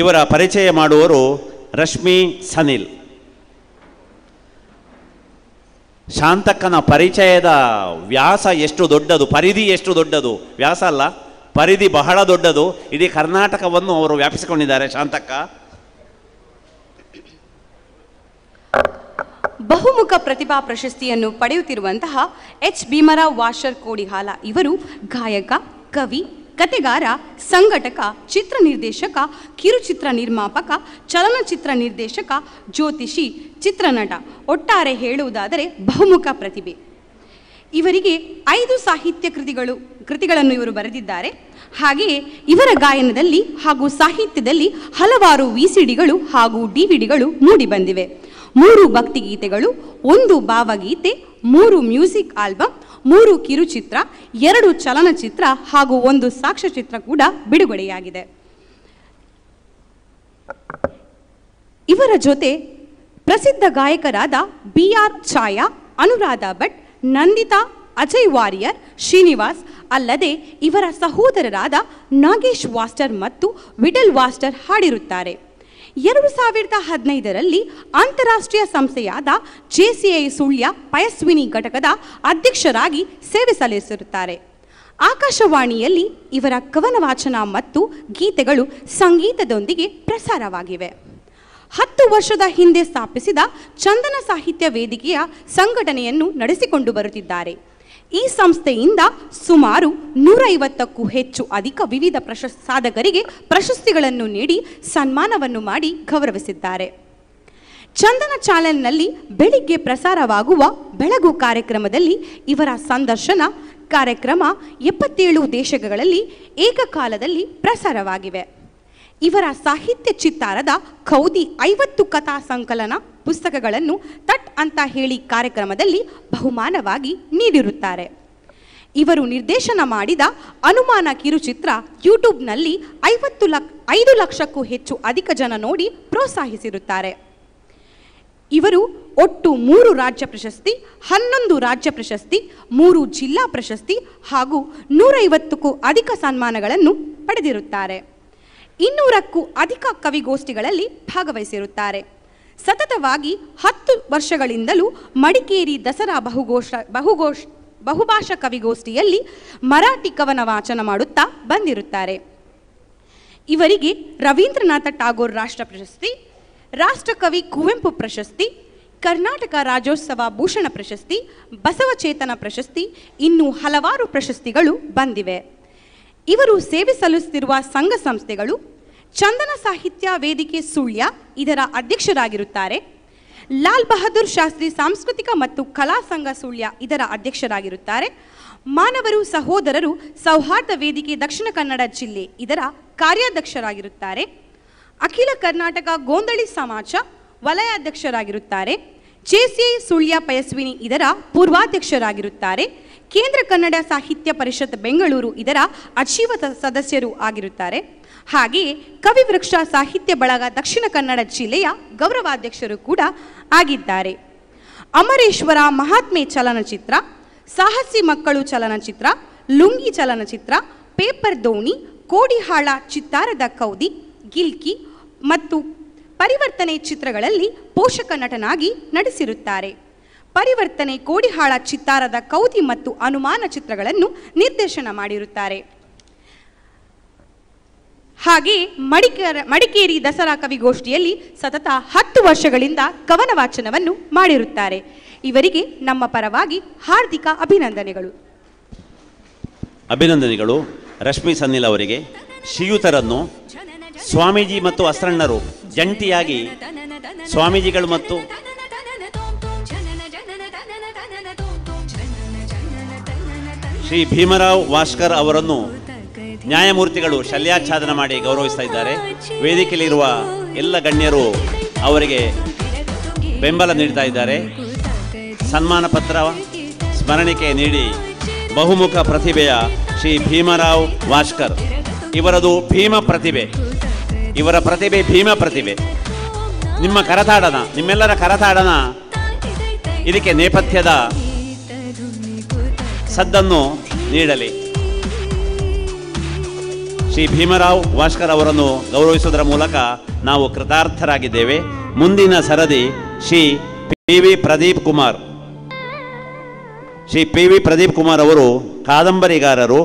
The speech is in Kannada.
ಇವರ ಪರಿಚಯ ಮಾಡುವರು ರಶ್ಮಿ ಸನಿಲ್ ಶಾಂತಕ್ಕನ ಪರಿಚಯದ ವ್ಯಾಸ ಎಷ್ಟು ದೊಡ್ಡದು ಪರಿಧಿ ಎಷ್ಟು ದೊಡ್ಡದು ವ್ಯಾಸ ಅಲ್ಲ ಪರಿಧಿ ಬಹಳ ದೊಡ್ಡದು ಇಡೀ ಕರ್ನಾಟಕವನ್ನು ಅವರು ವ್ಯಾಪಿಸಿಕೊಂಡಿದ್ದಾರೆ ಶಾಂತಕ್ಕ ಬಹುಮುಖ ಪ್ರತಿಭಾ ಪ್ರಶಸ್ತಿಯನ್ನು ಪಡೆಯುತ್ತಿರುವಂತಹ ಎಚ್ ಭೀಮರಾವ್ ವಾಷರ್ ಕೋಡಿಹಾಲ ಇವರು ಗಾಯಕ ಕವಿ ಕತೆಗಾರ ಸಂಘಟಕ ಚಿತ್ರ ನಿರ್ದೇಶಕ ಕಿರುಚಿತ್ರ ನಿರ್ಮಾಪಕ ಚಲನಚಿತ್ರ ನಿರ್ದೇಶಕ ಜ್ಯೋತಿಷಿ ಚಿತ್ರನಟ ಒಟ್ಟಾರೆ ಹೇಳುವುದಾದರೆ ಬಹುಮುಖ ಪ್ರತಿಭೆ ಇವರಿಗೆ ಐದು ಸಾಹಿತ್ಯ ಕೃತಿಗಳು ಕೃತಿಗಳನ್ನು ಇವರು ಬರೆದಿದ್ದಾರೆ ಹಾಗೆಯೇ ಇವರ ಗಾಯನದಲ್ಲಿ ಹಾಗೂ ಸಾಹಿತ್ಯದಲ್ಲಿ ಹಲವಾರು ವಿ ಸಿ ಡಿಗಳು ಹಾಗೂ ಡಿವಿಡಿಗಳು ಮೂಡಿಬಂದಿವೆ ಮೂರು ಭಕ್ತಿಗೀತೆಗಳು ಒಂದು ಭಾವಗೀತೆ ಮೂರು ಮ್ಯೂಸಿಕ್ ಆಲ್ಬಮ್ ಮೂರು ಕಿರುಚಿತ್ರ ಎರಡು ಚಲನಚಿತ್ರ ಹಾಗೂ ಒಂದು ಸಾಕ್ಷ್ಯಚಿತ್ರ ಕೂಡ ಬಿಡುಗಡೆಯಾಗಿದೆ ಇವರ ಜೊತೆ ಪ್ರಸಿದ್ಧ ಗಾಯಕರಾದ ಬಿ ಆರ್ ಛಾಯಾ ಅನುರಾಧ ಭಟ್ ನಂದಿತಾ ಅಜಯ್ ವಾರಿಯರ್ ಶ್ರೀನಿವಾಸ್ ಅಲ್ಲದೆ ಇವರ ಸಹೋದರರಾದ ನಾಗೇಶ್ ವಾಸ್ಟರ್ ಮತ್ತು ವಿಟಲ್ ವಾಸ್ಟರ್ ಹಾಡಿರುತ್ತಾರೆ ಎರಡು ಸಾವಿರದ ಹದಿನೈದರಲ್ಲಿ ಅಂತಾರಾಷ್ಟ್ರೀಯ ಸಂಸ್ಥೆಯಾದ J C I Sullia Payaswini ಘಟಕದ ಅಧ್ಯಕ್ಷರಾಗಿ ಸೇವೆ ಸಲ್ಲಿಸಿರುತ್ತಾರೆ ಆಕಾಶವಾಣಿಯಲ್ಲಿ ಇವರ ಕವನ ವಾಚನ ಮತ್ತು ಗೀತೆಗಳು ಸಂಗೀತದೊಂದಿಗೆ ಪ್ರಸಾರವಾಗಿವೆ ಹತ್ತು ವರ್ಷದ ಹಿಂದೆ ಸ್ಥಾಪಿಸಿದ ಚಂದನ ಸಾಹಿತ್ಯ ವೇದಿಕೆಯ ಸಂಘಟನೆಯನ್ನು ನಡೆಸಿಕೊಂಡು ಬರುತ್ತಿದ್ದಾರೆ ಈ ಸಂಸ್ಥೆಯಿಂದ ಸುಮಾರು ನೂರೈವತ್ತಕ್ಕೂ ಹೆಚ್ಚು ಅಧಿಕ ವಿವಿಧ ಪ್ರಶಸ್ ಸಾಧಕರಿಗೆ ಪ್ರಶಸ್ತಿಗಳನ್ನು ನೀಡಿ ಸನ್ಮಾನವನ್ನು ಮಾಡಿ ಗೌರವಿಸಿದ್ದಾರೆ ಚಂದನ ಚಾನೆಲ್ನಲ್ಲಿ ಬೆಳಿಗ್ಗೆ ಪ್ರಸಾರವಾಗುವ ಬೆಳಗು ಕಾರ್ಯಕ್ರಮದಲ್ಲಿ ಇವರ ಸಂದರ್ಶನ ಕಾರ್ಯಕ್ರಮ ಎಪ್ಪತ್ತೇಳು ದೇಶಗಳಲ್ಲಿ ಏಕಕಾಲದಲ್ಲಿ ಪ್ರಸಾರವಾಗಿವೆ ಇವರ ಸಾಹಿತ್ಯ ಚಿತ್ತಾರದ ಕೌದಿ ಐವತ್ತು ಕಥಾ ಸಂಕಲನ ಪುಸ್ತಕಗಳನ್ನು ತಟ್ ಅಂತ ಹೇಳಿ ಕಾರ್ಯಕ್ರಮದಲ್ಲಿ ಬಹುಮಾನವಾಗಿ ನೀಡಿರುತ್ತಾರೆ ಇವರು ನಿರ್ದೇಶನ ಮಾಡಿದ ಅನುಮಾನ ಕಿರುಚಿತ್ರ ಯೂಟ್ಯೂಬ್ನಲ್ಲಿ ಐವತ್ತು ಲಕ್ ಐದು ಲಕ್ಷಕ್ಕೂ ಹೆಚ್ಚು ಅಧಿಕ ಜನ ನೋಡಿ ಪ್ರೋತ್ಸಾಹಿಸಿರುತ್ತಾರೆ ಇವರು ಒಟ್ಟು ಮೂರು ರಾಜ್ಯ ಪ್ರಶಸ್ತಿ ಹನ್ನೊಂದು ರಾಜ್ಯ ಪ್ರಶಸ್ತಿ ಮೂರು ಜಿಲ್ಲಾ ಪ್ರಶಸ್ತಿ ಹಾಗೂ ನೂರೈವತ್ತಕ್ಕೂ ಅಧಿಕ ಸನ್ಮಾನಗಳನ್ನು ಪಡೆದಿರುತ್ತಾರೆ ಇನ್ನೂರಕ್ಕೂ ಅಧಿಕ ಕವಿಗೋಷ್ಠಿಗಳಲ್ಲಿ ಭಾಗವಹಿಸಿರುತ್ತಾರೆ ಸತತವಾಗಿ ಹತ್ತು ವರ್ಷಗಳಿಂದಲೂ ಮಡಿಕೇರಿ ದಸರಾ ಬಹುಘೋಷ ಬಹುಗೋಷ್ ಬಹುಭಾಷಾ ಕವಿಗೋಷ್ಠಿಯಲ್ಲಿ ಮರಾಠಿ ಕವನ ವಾಚನ ಮಾಡುತ್ತಾ ಬಂದಿರುತ್ತಾರೆ ಇವರಿಗೆ ರವೀಂದ್ರನಾಥ ಟಾಗೋರ್ ರಾಷ್ಟ್ರ ಪ್ರಶಸ್ತಿ ರಾಷ್ಟ್ರಕವಿ ಕುವೆಂಪು ಪ್ರಶಸ್ತಿ ಕರ್ನಾಟಕ ರಾಜ್ಯೋತ್ಸವ ಭೂಷಣ ಪ್ರಶಸ್ತಿ ಬಸವಚೇತನ ಪ್ರಶಸ್ತಿ ಇನ್ನೂ ಹಲವಾರು ಪ್ರಶಸ್ತಿಗಳು ಬಂದಿವೆ ಇವರು ಸೇವೆ ಸಲ್ಲಿಸುತ್ತಿರುವ ಸಂಘ ಸಂಸ್ಥೆಗಳು ಚಂದನ ಸಾಹಿತ್ಯ ವೇದಿಕೆ ಸುಳ್ಯ ಇದರ ಅಧ್ಯಕ್ಷರಾಗಿರುತ್ತಾರೆ ಲಾಲ್ ಬಹದ್ದೂರ್ ಶಾಸ್ತ್ರಿ ಸಾಂಸ್ಕೃತಿಕ ಮತ್ತು ಕಲಾ ಸಂಘ ಸುಳ್ಯ ಇದರ ಅಧ್ಯಕ್ಷರಾಗಿರುತ್ತಾರೆ ಮಾನವರು ಸಹೋದರರು ಸೌಹಾರ್ದ ವೇದಿಕೆ ದಕ್ಷಿಣ ಕನ್ನಡ ಜಿಲ್ಲೆ ಇದರ ಕಾರ್ಯಾಧ್ಯಕ್ಷರಾಗಿರುತ್ತಾರೆ ಅಖಿಲ ಕರ್ನಾಟಕ ಗೋಂದಳಿ ಸಮಾಜ ವಲಯಾಧ್ಯಕ್ಷರಾಗಿರುತ್ತಾರೆ ಜೆಸಿಐ ಸುಳ್ಯ ಪಯಸ್ವಿನಿ ಇದರ ಪೂರ್ವಾಧ್ಯಕ್ಷರಾಗಿರುತ್ತಾರೆ ಕೇಂದ್ರ ಕನ್ನಡ ಸಾಹಿತ್ಯ ಪರಿಷತ್ ಬೆಂಗಳೂರು ಇದರ ಅಜೀವ ಸದಸ್ಯರು ಆಗಿರುತ್ತಾರೆ ಹಾಗೆಯೇ ಕವಿವೃಕ್ಷ ಸಾಹಿತ್ಯ ಬಳಗ ದಕ್ಷಿಣ ಕನ್ನಡ ಜಿಲ್ಲೆಯ ಗೌರವಾಧ್ಯಕ್ಷರು ಕೂಡ ಆಗಿದ್ದಾರೆ ಅಮರೇಶ್ವರ ಮಹಾತ್ಮೆ ಚಲನಚಿತ್ರ ಸಾಹಸಿ ಮಕ್ಕಳು ಚಲನಚಿತ್ರ ಲುಂಗಿ ಚಲನಚಿತ್ರ ಪೇಪರ್ ದೋಣಿ ಕೋಡಿಹಾಳ ಚಿತ್ತಾರದ ಕೌದಿ ಗಿಲ್ಕಿ ಮತ್ತು ಪರಿವರ್ತನೆ ಚಿತ್ರಗಳಲ್ಲಿ ಪೋಷಕ ನಟನಾಗಿ ನಟಿಸಿರುತ್ತಾರೆ ಪರಿವರ್ತನೆ ಕೋಡಿಹಾಳ ಚಿತ್ತಾರದ ಕೌತಿ ಮತ್ತು ಅನುಮಾನ ಚಿತ್ರಗಳನ್ನು ನಿರ್ದೇಶನ ಮಾಡಿರುತ್ತಾರೆ ಹಾಗೆ ಮಡಿಕೇರ ಮಡಿಕೇರಿ ದಸರಾ ಕವಿಗೋಷ್ಠಿಯಲ್ಲಿ ಸತತ ಹತ್ತು ವರ್ಷಗಳಿಂದ ಕವನ ವಾಚನವನ್ನು ಮಾಡಿರುತ್ತಾರೆ ಇವರಿಗೆ ನಮ್ಮ ಪರವಾಗಿ ಹಾರ್ದಿಕ ಅಭಿನಂದನೆಗಳು ಅಭಿನಂದನೆಗಳು ರಶ್ಮಿ ಸನ್ನಿಲ್ ಅವರಿಗೆ ಶ್ರೀಯುತರನ್ನು ಸ್ವಾಮೀಜಿ ಮತ್ತು ಅಸ್ರಣ್ಣರು ಜಂಟಿಯಾಗಿ ಸ್ವಾಮೀಜಿಗಳು ಮತ್ತು ಶ್ರೀ ಭೀಮರಾವ್ ವಾಸ್ಕರ್ ಅವರನ್ನು ನ್ಯಾಯಮೂರ್ತಿಗಳು ಶಲ್ಯಾಚ್ಛಾದನ ಮಾಡಿ ಗೌರವಿಸ್ತಾ ಇದ್ದಾರೆ ವೇದಿಕೆಯಲ್ಲಿರುವ ಎಲ್ಲ ಗಣ್ಯರು ಅವರಿಗೆ ಬೆಂಬಲ ನೀಡ್ತಾ ಇದ್ದಾರೆ ಸನ್ಮಾನ ಪತ್ರ ಸ್ಮರಣಿಕೆ ನೀಡಿ ಬಹುಮುಖ ಪ್ರತಿಭೆಯ ಶ್ರೀ ಭೀಮರಾವ್ ವಾಸ್ಕರ್ ಇವರದು ಭೀಮ ಪ್ರತಿಭೆ ಇವರ ಪ್ರತಿಭೆ ಭೀಮ ಪ್ರತಿಭೆ ನಿಮ್ಮ ಕರತಾಡನ ನಿಮ್ಮೆಲ್ಲರ ಕರತಾಡನ ಇದಕ್ಕೆ ನೇಪಥ್ಯದ ಸದ್ದನ್ನು ನೀಡಲಿ ಶ್ರೀ ಭೀಮರಾವ್ ಭಾಸ್ಕರ್ ಅವರನ್ನು ಗೌರವಿಸುವುದರ ಮೂಲಕ ನಾವು ಕೃತಾರ್ಥರಾಗಿದ್ದೇವೆ ಮುಂದಿನ ಸರದಿ Shri P V Pradeep Kumar Shri P V Pradeep Kumar ಅವರು ಕಾದಂಬರಿಗಾರರು